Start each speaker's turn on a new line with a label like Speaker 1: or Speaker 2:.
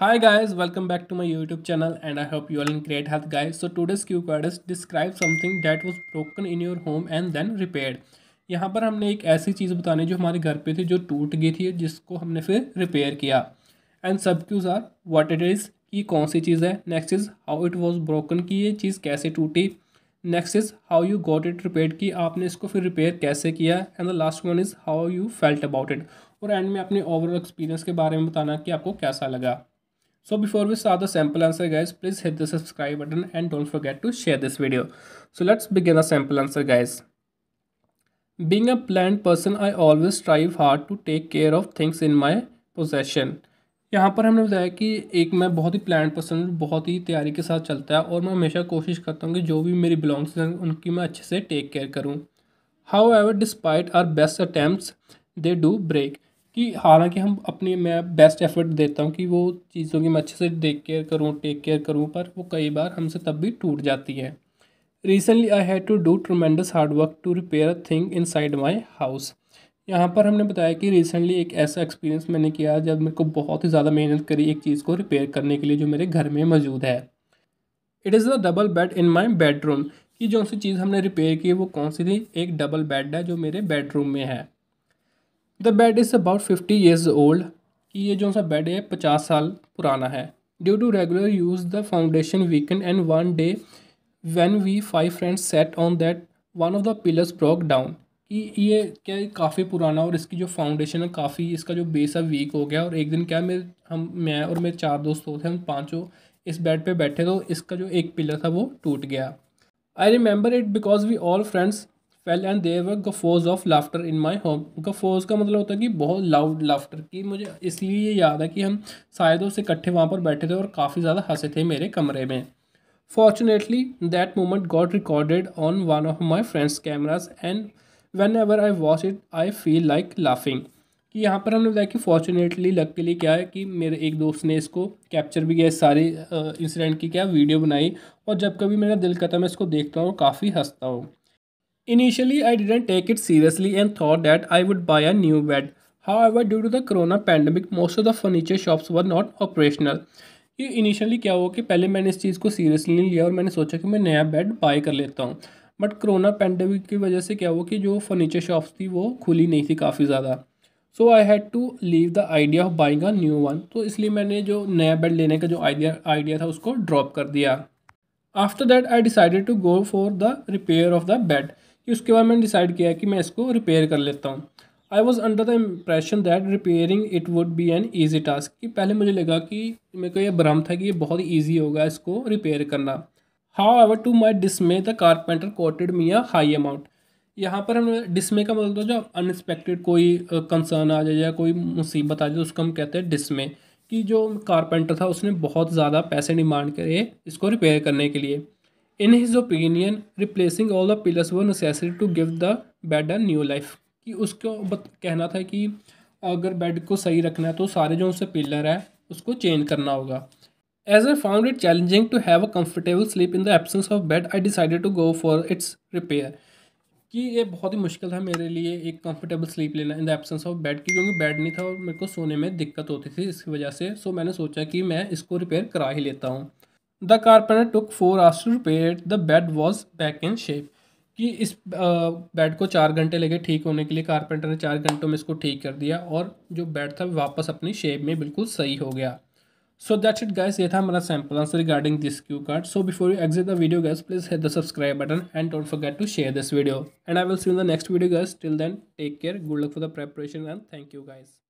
Speaker 1: Hi guys, welcome back to my YouTube channel and I hope you all in great health guys. So today's cue card is describe something that was broken in your home and then repaired. यहाँ पर हमने एक ऐसी चीज़ बतानी जो हमारे घर पे थी जो टूट गई थी जिसको हमने फिर रिपेयर किया एंड सब cues are what it is कि कौन सी चीज़ है next is how it was broken की ये चीज़ कैसे टूटी next is how you got it repair कि आपने इसको फिर रिपेयर कैसे किया and the last one is how you felt about it और एंड में अपने ओवरऑल एक्सपीरियंस के बारे में बताना कि आपको कैसा लगा So before we start the sample answer guys, please hit the subscribe button and don't forget to share this video. So let's begin the sample answer guys. Being a planned person, I always strive hard to take care of things in my possession. यहाँ पर हमने बताया कि एक मैं बहुत ही plan person हूँ बहुत ही तैयारी के साथ चलता है और मैं हमेशा कोशिश करता हूँ कि जो भी मेरी बिलोंग्स हैं उनकी मैं अच्छे से टेक केयर करूँ however despite our best attempt they do break कि हालांकि हम अपनी मैं बेस्ट एफर्ट देता हूँ कि वो चीज़ों की मैं अच्छे से देख केयर करूँ टेक केयर करूँ पर वो कई बार हमसे तब भी टूट जाती है recently I had to do tremendous hard work to repair a thing inside my house यहाँ पर हमने बताया कि रिसेंटली एक ऐसा एक्सपीरियंस मैंने किया जब मेरे को बहुत ही ज़्यादा मेहनत करी एक चीज़ को रिपेयर करने के लिए जो मेरे घर में मौजूद है it is the double bed in my bedroom कि जो सी चीज़ हमने रिपेयर की वो कौन सी थी एक डबल बेड है जो मेरे बेडरूम में है the bed is about fifty years old कि ये जो सा बेड है पचास साल पुराना है due to regular use the foundation weakened and one day when we five friends sat on that one of the pillars broke down कि ये क्या काफ़ी पुराना और इसकी जो फाउंडेशन है काफ़ी इसका जो बेस है वीक हो गया और एक दिन क्या मेरे हम मैं और मेरे चार दोस्त होते तो हैं हम पाँचों इस बेड पे बैठे तो इसका जो एक पिलर था वो टूट गया I remember it because we all friends fell and there were guffaws of laughter in my home guffaws का मतलब होता है कि बहुत लाउड लाफ्टर की मुझे इसलिए ये याद है कि हम शायद उससे इकट्ठे वहाँ पर बैठे थे और काफ़ी ज़्यादा हंसे थे मेरे कमरे में fortunately that moment got recorded on one of my friends cameras and whenever I watch it I feel like laughing कि यहाँ पर हमने बताया कि फॉर्चुनेटली लक के लिए क्या है कि मेरे एक दोस्त ने इसको कैप्चर भी किया सारी इंसिडेंट की क्या वीडियो बनाई और जब कभी मेरा दिल करता मैं इसको देखता हूँ और काफ़ी हंसता हूँ Initially, I didn't take it seriously and thought that I would buy a new bed. However, due to the corona pandemic, most of the furniture shops were not operational. ये इनिशियली क्या हुआ कि पहले मैंने इस चीज़ को सीरियसली नहीं लिया और मैंने सोचा कि मैं नया बेड बाय कर लेता हूँ बट कोरोना पैंडमिक की वजह से क्या हुआ कि जो फर्नीचर शॉप्स थी वो खुली नहीं थी काफ़ी ज़्यादा so I had to leave the idea of buying a new one तो इसलिए मैंने जो नया बेड लेने का जो आइडिया आइडिया था उसको ड्रॉप कर दिया after that I decided to go for the repair of the bed कि उसके बाद मैंने डिसाइड किया कि मैं इसको रिपेयर कर लेता हूँ I was under the impression that repairing it would be an easy task कि पहले मुझे लगा कि मेरे को यह भ्रम था कि ये बहुत ईजी होगा इसको रिपेयर करना however to my dismay the carpenter quoted me a high amount यहाँ पर हम डिसमे का मतलब जो अनएक्सपेक्टेड कोई कंसर्न आ जाए या कोई मुसीबत आ जाए उसको हम कहते हैं डिसमे कि जो कारपेंटर था उसने बहुत ज़्यादा पैसे डिमांड करे इसको रिपेयर करने के लिए in his opinion replacing all the pillars was necessary to give the bed a new life कि उसको कहना था कि अगर बेड को सही रखना है तो सारे जो उससे पिलर है उसको चेंज करना होगा as I found it challenging to have a comfortable sleep in the absence of bed I decided to go for its repair कि ये बहुत ही मुश्किल था मेरे लिए एक कंफर्टेबल स्लीप लेना in the absence of bed की क्योंकि बेड नहीं था और मेरे को सोने में दिक्कत होती थी इसकी वजह से सो मैंने सोचा कि मैं इसको रिपेयर करा ही लेता हूँ the carpenter took four hours to repair the bed was back in shape कि इस बेड को चार घंटे लगे ठीक होने के लिए कारपेंटर ने चार घंटों में इसको ठीक कर दिया और जो बेड था वापस अपनी शेप में बिल्कुल सही हो गया सो दैट्स इट गाइस ये था हमारा sample answer regarding this cue card so before you exit the video guys please hit the subscribe button and don't forget to share this video and I will see in the next video guys till then take care good luck for the preparation and thank you guys